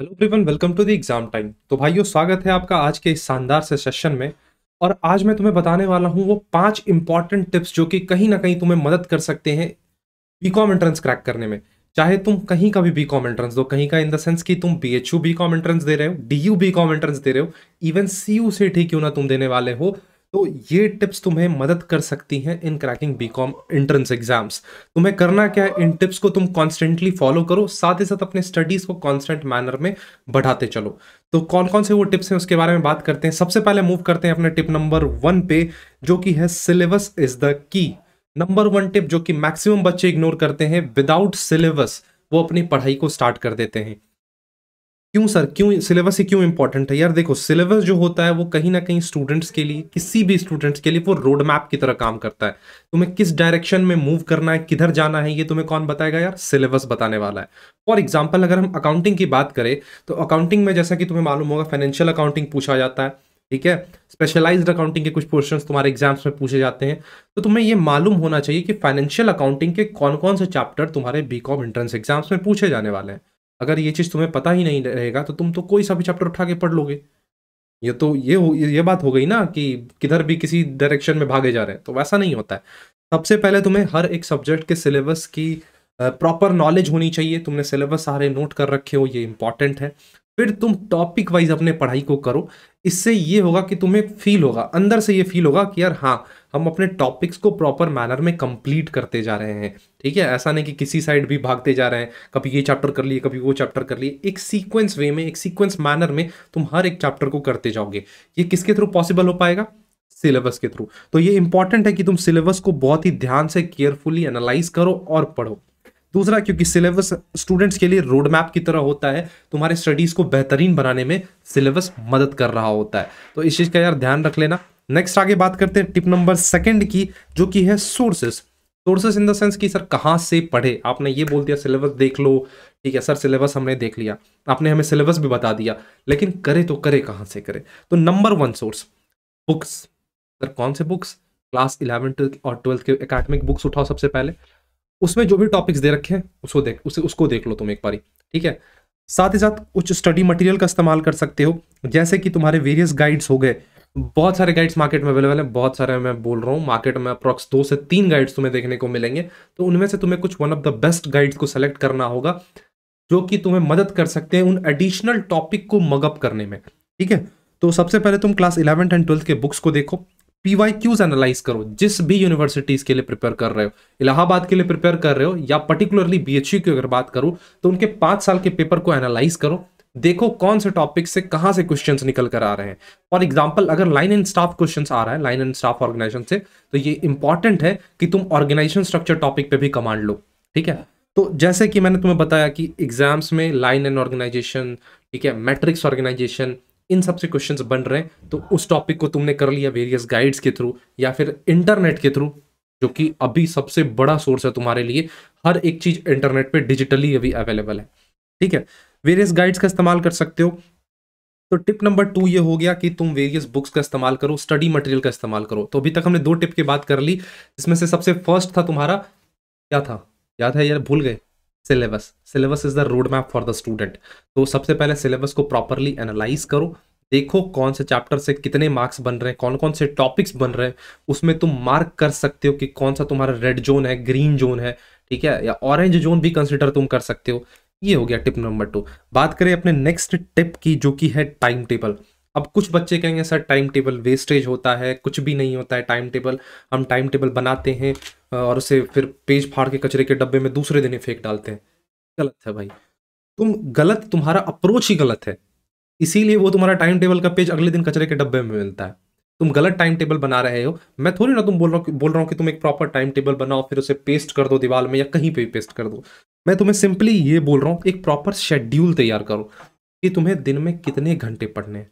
hello everyone welcome to the exam time तो भाइयों स्वागत है आपका आज के इस शानदार से सेशन में और आज मैं तुम्हें बताने वाला हूं वो पांच इंपॉर्टेंट टिप्स जो कि कहीं ना कहीं तुम्हें मदद कर सकते हैं बीकॉम एंट्रेंस क्रैक करने में चाहे तुम कहीं का भी बीकॉम एंट्रेंस दो कहीं का इन द सेंस कि तुम B H U com entrance दे रहे हो डी यू कॉम एंट्रेंस दे रहे हो इवन सी यू से क्यों ना तुम देने वाले हो तो ये टिप्स तुम्हें मदद कर सकती हैं in cracking BCom entrance exams तुम्हें करना क्या है इन टिप्स को तुम कॉन्स्टेंटली फॉलो करो साथ ही साथ अपने स्टडीज को कॉन्स्टेंट मैनर में बढ़ाते चलो तो कौन कौन से वो टिप्स हैं उसके बारे में बात करते हैं सबसे पहले मूव करते हैं अपने टिप नंबर वन पे जो कि है syllabus is the key number one tip जो कि मैक्सिमम बच्चे इग्नोर करते हैं विदाउट सिलेबस वो अपनी पढ़ाई को स्टार्ट कर देते हैं क्यों सर क्यों सिलेबस ही क्यों इंपॉर्टेंट है यार देखो सिलेबस जो होता है वो कहीं ना कहीं स्टूडेंट्स के लिए किसी भी स्टूडेंट्स के लिए वो रोड मैप की तरह काम करता है तुम्हें किस डायरेक्शन में मूव करना है किधर जाना है ये तुम्हें कौन बताएगा यार सिलेबस बताने वाला है फॉर एग्जाम्पल अगर हम अकाउंटिंग की बात करें तो अकाउंटिंग में जैसा कि तुम्हें मालूम होगा फाइनेंशियल अकाउंटिंग पूछा जाता है ठीक है स्पेशलाइज्ड अकाउंटिंग के कुछ पोर्शन तुम्हारे एग्जाम्स में पूछे जाते हैं तो तुम्हें ये मालूम होना चाहिए कि फाइनेंशियल अकाउंटिंग के कौन कौन से चैप्टर तुम्हारे बीकॉम एंट्रेंस एग्जाम्स में पूछे जाने वाले हैं अगर ये चीज़ तुम्हें पता ही नहीं रहेगा तो तुम तो कोई सा भी चैप्टर उठा के पढ़ लोगे ये तो ये हो ये बात हो गई ना कि किधर भी किसी डायरेक्शन में भागे जा रहे हैं तो वैसा नहीं होता है सबसे पहले तुम्हें हर एक सब्जेक्ट के सिलेबस की प्रॉपर नॉलेज होनी चाहिए तुमने सिलेबस सारे नोट कर रखे हो ये इंपॉर्टेंट है फिर तुम टॉपिक वाइज अपने पढ़ाई को करो इससे ये होगा कि तुम्हें फील होगा अंदर से ये फील होगा कि यार हाँ हम अपने टॉपिक्स को प्रॉपर मैनर में कंप्लीट करते जा रहे हैं ठीक है ऐसा नहीं कि किसी साइड भी भागते जा रहे हैं कभी ये चैप्टर कर लिए कभी वो चैप्टर कर लिए एक सीक्वेंस वे में एक सीक्वेंस मैनर में तुम हर एक चैप्टर को करते जाओगे ये किसके थ्रू पॉसिबल हो पाएगा सिलेबस के थ्रू तो ये इंपॉर्टेंट है कि तुम सिलेबस को बहुत ही ध्यान से केयरफुली एनालाइज करो और पढ़ो दूसरा क्योंकि सिलेबस स्टूडेंट्स के लिए रोड मैप की तरह होता है तुम्हारे स्टडीज़ को बेहतरीन बनाने में सिलेबस मदद कर रहा होता है तो इस चीज़ का यार ध्यान रख लेना नेक्स्ट आगे बात करते हैं टिप नंबर सेकंड की जो कि है sources sources in the sense कि सर कहाँ से पढ़े आपने ये बोल दिया सिलेबस देख लो ठीक है सर सिलेबस हमने देख लिया आपने हमें सिलेबस भी बता दिया लेकिन करे तो करे कहाँ से करे तो number one source books sir कौन से बुक्स क्लास इलेवेंथ और ट्वेल्थ के एकेडमिक बुक्स उठाओ सबसे पहले उसमें जो भी टॉपिक्स दे रखे हैं उसको देख उसे उसको देख लो तुम एक बारी ठीक है साथ ही साथ कुछ स्टडी मटेरियल का इस्तेमाल कर सकते हो जैसे कि तुम्हारे वेरियस गाइड्स हो गए बहुत सारे गाइड्स मार्केट में अवेलेबल हैं बहुत सारे मैं बोल रहा हूँ मार्केट में अप्रॉक्स दो से तीन गाइड्स तुम्हें देखने को मिलेंगे तो उनमें से तुम्हें कुछ one of the best guides को सेलेक्ट करना होगा जो कि तुम्हें मदद कर सकते हैं उन एडिशनल टॉपिक को मगअप करने में ठीक है तो सबसे पहले तुम क्लास इलेवेंथ एंड ट्वेल्थ के बुक्स को देखो पीवाई क्यूज एनालाइज करो जिस भी यूनिवर्सिटीज के लिए प्रिपेयर कर रहे हो इलाहाबाद के लिए प्रिपेयर कर रहे हो या पर्टिकुलरली बीएचयू e की अगर बात करूं तो उनके पांच साल के पेपर को एनालाइज करो देखो कौन से टॉपिक से कहां से क्वेश्चंस निकल कर आ रहे हैं फॉर एग्जाम्पल अगर लाइन एंड स्टाफ क्वेश्चंस आ रहा है लाइन एंड स्टाफ ऑर्गेनाइजेशन से तो ये इंपॉर्टेंट है कि तुम ऑर्गेनाइजेशन स्ट्रक्चर टॉपिक पे भी कमांड लो ठीक है तो जैसे कि मैंने तुम्हें बताया कि एग्जाम्स में लाइन एंड ऑर्गेनाइजेशन ठीक है मैट्रिक्स ऑर्गेनाइजेशन इन सब से क्वेश्चंस बन रहे हैं तो उस टॉपिक को तुमने कर लिया वेरियस गाइड्स के थ्रू या फिर इंटरनेट के थ्रू जो कि अभी सबसे बड़ा सोर्स है तुम्हारे लिए हर एक चीज इंटरनेट पे डिजिटली अभी अवेलेबल है ठीक है वेरियस गाइड्स का इस्तेमाल कर सकते हो तो टिप नंबर टू ये हो गया कि तुम वेरियस बुक्स का इस्तेमाल करो स्टडी मटेरियल का इस्तेमाल करो तो अभी तक हमने दो टिप की बात कर ली जिसमें से सबसे फर्स्ट था तुम्हारा क्या था याद है यार भूल गए syllabus syllabus is the road map for the student तो सबसे पहले सिलेबस को प्रॉपरली एनालाइज करो देखो कौन से चैप्टर से कितने मार्क्स बन रहे हैं कौन कौन से टॉपिक्स बन रहे हैं उसमें तुम मार्क कर सकते हो कि कौन सा तुम्हारा रेड जोन है ग्रीन जोन है ठीक है या ऑरेंज जोन भी कंसिडर तुम कर सकते हो ये हो गया टिप नंबर टू बात करें अपने नेक्स्ट टिप की जो कि है टाइम टेबल अब कुछ बच्चे कहेंगे सर टाइम टेबल वेस्टेज होता है कुछ भी नहीं होता है टाइम टेबल हम टाइम टेबल बनाते हैं और उसे फिर पेज फाड़ के कचरे के डब्बे में दूसरे दिन ही फेंक डालते हैं गलत है भाई तुम गलत तुम्हारा अप्रोच ही गलत है इसीलिए वो तुम्हारा टाइम टेबल का पेज अगले दिन कचरे के डब्बे में मिलता है तुम गलत टाइम टेबल बना रहे हो मैं थोड़ी ना तुम बोल रहा हूँ बोल रहा हूँ कि तुम एक प्रॉपर टाइम टेबल बनाओ फिर उसे पेस्ट कर दो दीवार में या कहीं पे भी पेस्ट कर दो मैं तुम्हें सिंपली ये बोल रहा हूँ एक प्रॉपर शेड्यूल तैयार करो कि तुम्हें दिन में कितने घंटे पढ़ने हैं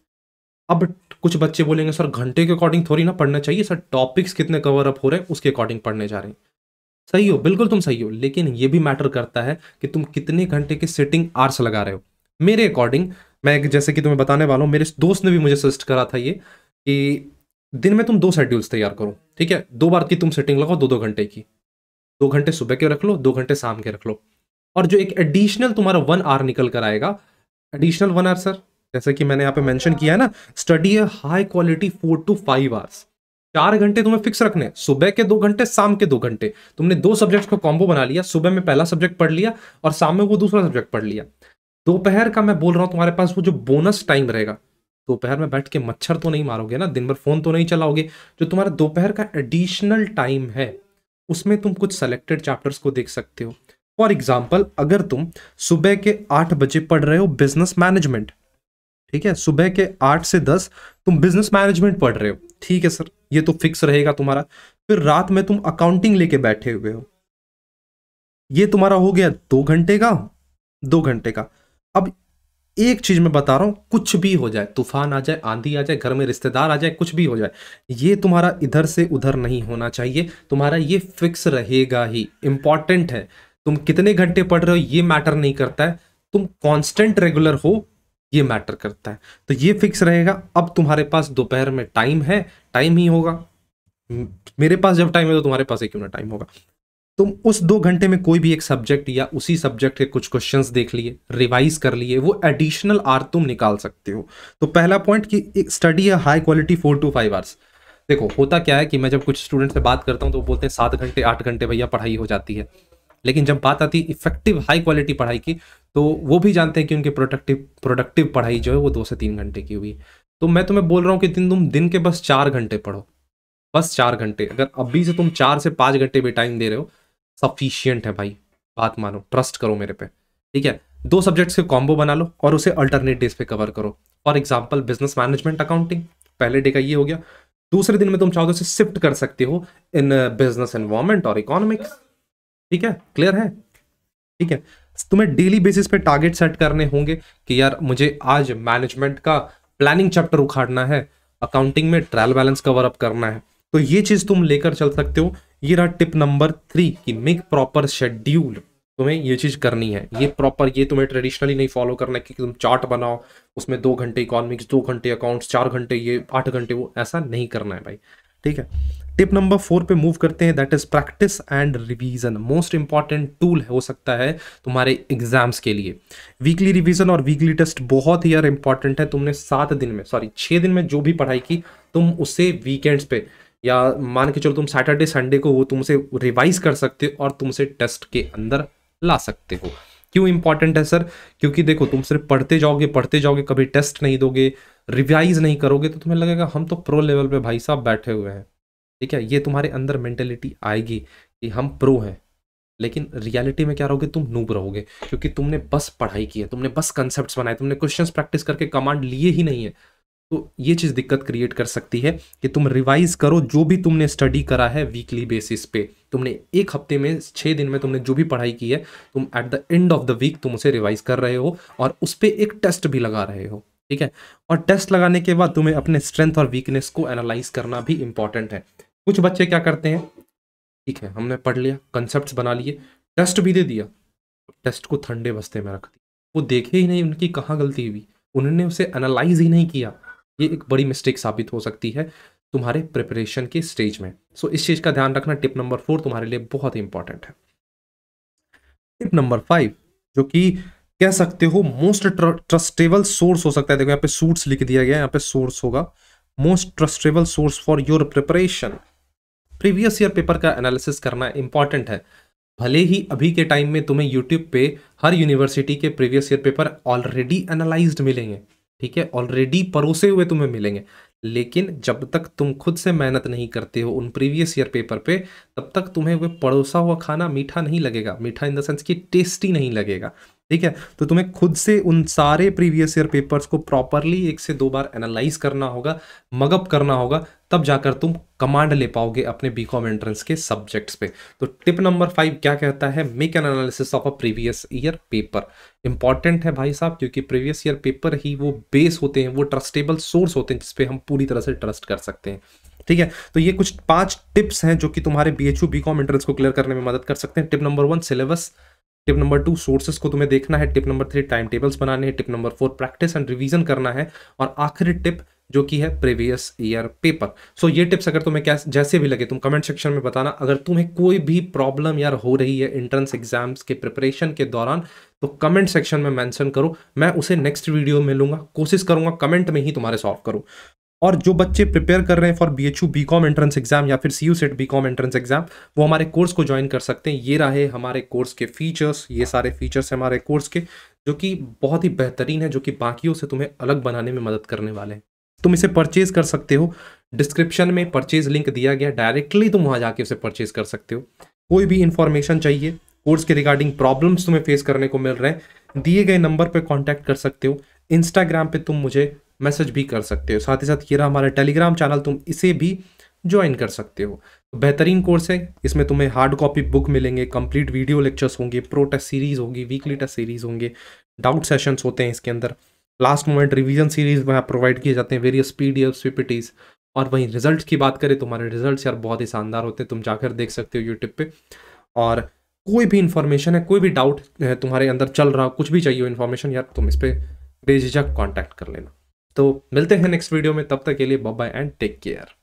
अब कुछ बच्चे बोलेंगे सर घंटे के अकॉर्डिंग थोड़ी ना पढ़ना चाहिए सर टॉपिक्स कितने कवर अप हो रहे हैं उसके अकॉर्डिंग पढ़ने जा रहे हैं सही हो बिल्कुल तुम सही हो लेकिन ये भी मैटर करता है कि तुम कितने घंटे की सिटिंग आर्स लगा रहे हो मेरे अकॉर्डिंग मैं जैसे कि तुम्हें बताने वाला हूँ मेरे दोस्त ने भी मुझे सजेस्ट करा था ये कि दिन में तुम दो शेड्यूल्स तैयार करो ठीक है दो बार की तुम सिटिंग लगाओ दो दो घंटे की दो घंटे सुबह के रख लो दो घंटे शाम के रख लो और जो एक एडिशनल तुम्हारा वन आवर निकल कर आएगा एडिशनल वन आवर सर जैसे कि मैंने यहाँ पे मेंशन किया है ना study high quality four to five hours चार घंटे तुम्हें फिक्स रखने सुबह के दो घंटे शाम के दो घंटे तुमने दो सब्जेक्ट को कॉम्बो बना लिया सुबह में पहला सब्जेक्ट पढ़ लिया और शाम में वो दूसरा सब्जेक्ट पढ़ लिया दोपहर का मैं बोल रहा हूँ तुम्हारे पास वो जो बोनस टाइम रहेगा दोपहर में बैठ के मच्छर तो नहीं मारोगे ना दिन भर फोन तो नहीं चलाओगे जो तुम्हारा दोपहर का एडिशनल टाइम है उसमें तुम कुछ सेलेक्टेड चैप्टर्स को देख सकते हो फॉर एग्जाम्पल अगर तुम सुबह के आठ बजे पढ़ रहे हो बिजनेस मैनेजमेंट ठीक है सुबह के आठ से दस तुम बिजनेस मैनेजमेंट पढ़ रहे हो ठीक है सर ये तो फिक्स रहेगा तुम्हारा फिर रात में तुम अकाउंटिंग लेके बैठे हुए हो ये तुम्हारा हो गया दो घंटे का दो घंटे का अब एक चीज मैं बता रहा हूं कुछ भी हो जाए तूफान आ जाए आंधी आ जाए घर में रिश्तेदार आ जाए कुछ भी हो जाए ये तुम्हारा इधर से उधर नहीं होना चाहिए तुम्हारा ये फिक्स रहेगा ही इंपॉर्टेंट है तुम कितने घंटे पढ़ रहे हो ये मैटर नहीं करता है तुम कांस्टेंट रेगुलर हो ये मैटर करता है तो ये फिक्स रहेगा अब तुम्हारे पास दोपहर में टाइम है टाइम ही होगा मेरे पास जब टाइम है तो तुम्हारे पास ही क्यों ना टाइम होगा तुम उस दो घंटे में कोई भी एक सब्जेक्ट या उसी सब्जेक्ट के कुछ क्वेश्चंस देख लिए रिवाइज कर लिए वो एडिशनल आर तुम निकाल सकते हो तो पहला पॉइंट कि स्टडी है high quality four to five hours देखो होता क्या है कि मैं जब कुछ स्टूडेंट से बात करता हूँ तो बोलते हैं सात घंटे आठ घंटे भैया पढ़ाई हो जाती है लेकिन जब बात आती है इफेक्टिव हाई क्वालिटी पढ़ाई की तो वो भी जानते हैं कि उनकी प्रोडक्टिव प्रोडक्टिव पढ़ाई जो है वो दो से तीन घंटे की हुई तो मैं तुम्हें बोल रहा हूँ कि दिन तुम दिन के बस चार घंटे पढ़ो बस चार घंटे अगर अभी से तुम चार से पाँच घंटे भी टाइम दे रहे हो सफिशियंट है भाई बात मानो ट्रस्ट करो मेरे पे ठीक है दो सब्जेक्ट्स के कॉम्बो बना लो और उसे अल्टरनेट डेज पे कवर करो for example business management accounting पहले डे का ये हो गया दूसरे दिन में तुम चाहो तो उसे शिफ्ट कर सकते हो इन बिजनेस एनवायरमेंट और इकोनॉमिक्स ठीक है क्लियर है ठीक है तुम्हें डेली बेसिस पे टारगेट सेट करने होंगे कि यार मुझे आज मैनेजमेंट का प्लानिंग चैप्टर उखाड़ना है अकाउंटिंग में ट्रायल बैलेंस कवर अप करना है तो ये चीज तुम लेकर चल सकते हो ये रहा टिप नंबर थ्री कि मेक प्रॉपर शेड्यूल तुम्हें ये चीज़ करनी है ये प्रॉपर ये तुम्हें ट्रेडिशनली नहीं फॉलो करना है कि तुम चार्ट बनाओ उसमें दो घंटे इकोनॉमिक्स दो घंटे अकाउंट्स चार घंटे ये आठ घंटे वो ऐसा नहीं करना है भाई ठीक है टिप नंबर फोर पे मूव करते हैं that is practice and revision most important tool हो सकता है तुम्हारे एग्जाम्स के लिए वीकली रिवीजन और वीकली टेस्ट बहुत ही यार इंपॉर्टेंट है तुमने सात दिन में सॉरी छः दिन में जो भी पढ़ाई की तुम उसे वीकेंड्स पे या मान के चलो तुम सैटरडे संडे को वो तुमसे रिवाइज कर सकते हो और तुमसे टेस्ट के अंदर ला सकते हो क्यों इंपॉर्टेंट है सर क्योंकि देखो तुम सिर्फ पढ़ते जाओगे पढ़ते जाओगे कभी टेस्ट नहीं दोगे रिवाइज नहीं करोगे तो तुम्हें लगेगा हम तो प्रो लेवल पे भाई साहब बैठे हुए हैं ठीक है ये तुम्हारे अंदर मेंटेलिटी आएगी कि हम प्रो हैं लेकिन रियलिटी में क्या रहोगे तुम नूब रहोगे क्योंकि तुमने बस पढ़ाई की है तुमने बस कंसेप्ट बनाए तुमने क्वेश्चन प्रैक्टिस करके कमांड लिए ही नहीं है तो ये चीज़ दिक्कत क्रिएट कर सकती है कि तुम रिवाइज करो जो भी तुमने स्टडी करा है वीकली बेसिस पे तुमने एक हफ्ते में छः दिन में तुमने जो भी पढ़ाई की है तुम at the end of the week तुम उसे रिवाइज कर रहे हो और उस पर एक टेस्ट भी लगा रहे हो ठीक है और टेस्ट लगाने के बाद तुम्हें अपने स्ट्रेंथ और वीकनेस को एनालाइज करना भी इंपॉर्टेंट है कुछ बच्चे क्या करते हैं ठीक है हमने पढ़ लिया कंसेप्ट बना लिए टेस्ट भी दे दिया टेस्ट को ठंडे बस्ते में रख दिया वो देखे ही नहीं उनकी कहाँ गलती हुई उन्होंने उसे एनालाइज ही नहीं किया ये एक बड़ी मिस्टेक साबित हो सकती है तुम्हारे प्रिपरेशन के स्टेज में सो so, इस चीज़ का ध्यान रखना टिप नंबर फोर तुम्हारे लिए बहुत इंपॉर्टेंट है टिप नंबर फाइव जो कि कह सकते हो मोस्ट ट्रस्टेबल सोर्स हो सकता है देखो यहाँ पे सूट्स लिख दिया गया यहाँ पे सोर्स होगा most trustable source for your preparation previous year paper का एनालिसिस करना इंपॉर्टेंट है भले ही अभी के टाइम में तुम्हें यूट्यूब पे हर यूनिवर्सिटी के previous year paper already analyse मिलेंगे ठीक है ऑलरेडी परोसे हुए तुम्हें मिलेंगे लेकिन जब तक तुम खुद से मेहनत नहीं करते हो उन प्रीवियस ईयर पेपर पे तब तक तुम्हें वह परोसा हुआ खाना मीठा नहीं लगेगा मीठा इन द सेंस कि टेस्टी नहीं लगेगा ठीक है तो तुम्हें खुद से उन सारे प्रीवियस ईयर पेपर्स को प्रॉपरली एक से दो बार एनालाइज करना होगा मगअप करना होगा तब जाकर तुम कमांड ले पाओगे अपने बी कॉम एंट्रेंस के सब्जेक्ट्स पे तो टिप नंबर फाइव क्या कहता है make an analysis of a previous year paper important है भाई साहब क्योंकि प्रीवियस ईयर पेपर ही वो बेस होते हैं वो ट्रस्टेबल सोर्स होते हैं जिसपे हम पूरी तरह से ट्रस्ट कर सकते हैं ठीक है तो ये कुछ पांच टिप्स हैं जो कि तुम्हारे B H U B com entrance को क्लियर करने में मदद कर सकते हैं tip number one syllabus tip number two sources को तुम्हें देखना है tip number three time tables बनाने हैं tip number four practice and revision करना है और आखिरी टिप जो कि है प्रीवियस ईयर पेपर सो ये टिप्स अगर तुम्हें क्या जैसे भी लगे तुम कमेंट सेक्शन में बताना अगर तुम्हें कोई भी प्रॉब्लम यार हो रही है एंट्रेंस एग्जाम्स के प्रिपरेशन के दौरान तो कमेंट सेक्शन में मेंशन करो मैं उसे नेक्स्ट वीडियो में लूंगा कोशिश करूँगा कमेंट में ही तुम्हारे सॉल्व करूँ और जो बच्चे प्रिपेयर कर रहे हैं for B H U B com entrance exam या फिर C U set B com entrance exam वो हमारे कोर्स को ज्वाइन कर सकते हैं ये रहे हमारे कोर्स के फीचर्स ये सारे फीचर्स हैं हमारे कोर्स के जो कि बहुत ही बेहतरीन है जो कि बाकियों से तुम्हें अलग बनाने में मदद करने वाले हैं तुम इसे परचेज कर सकते हो डिस्क्रिप्शन में परचेज लिंक दिया गया डायरेक्टली तुम वहाँ जाके उसे परचेज कर सकते हो कोई भी इंफॉर्मेशन चाहिए कोर्स के रिगार्डिंग प्रॉब्लम्स तुम्हें फेस करने को मिल रहे हैं दिए गए नंबर पर कॉन्टैक्ट कर सकते हो इंस्टाग्राम पे तुम मुझे मैसेज भी कर सकते हो साथ ही साथ ये रहा हमारा टेलीग्राम चैनल तुम इसे भी ज्वाइन कर सकते हो तो बेहतरीन कोर्स है इसमें तुम्हें हार्ड कॉपी बुक मिलेंगे कंप्लीट वीडियो लेक्चर्स होंगे प्रो टेस्ट सीरीज होगी वीकली टेस्ट सीरीज होंगे डाउट सेशंस होते हैं इसके अंदर लास्ट मोमेंट रिवीजन सीरीज वहाँ प्रोवाइड किए जाते हैं वेरियस पी डी और वहीं रिजल्ट की बात करें तुम्हारे रिजल्ट यार बहुत ही शानदार होते हैं तुम जाकर देख सकते हो यूट्यूब पर और कोई भी इन्फॉर्मेशन है कोई भी डाउट तुम्हारे अंदर चल रहा कुछ भी चाहिए इन्फॉर्मेशन यार तुम इस पर बेझिझक कॉन्टैक्ट कर लेना तो मिलते हैं नेक्स्ट वीडियो में तब तक के लिए बाय एंड टेक केयर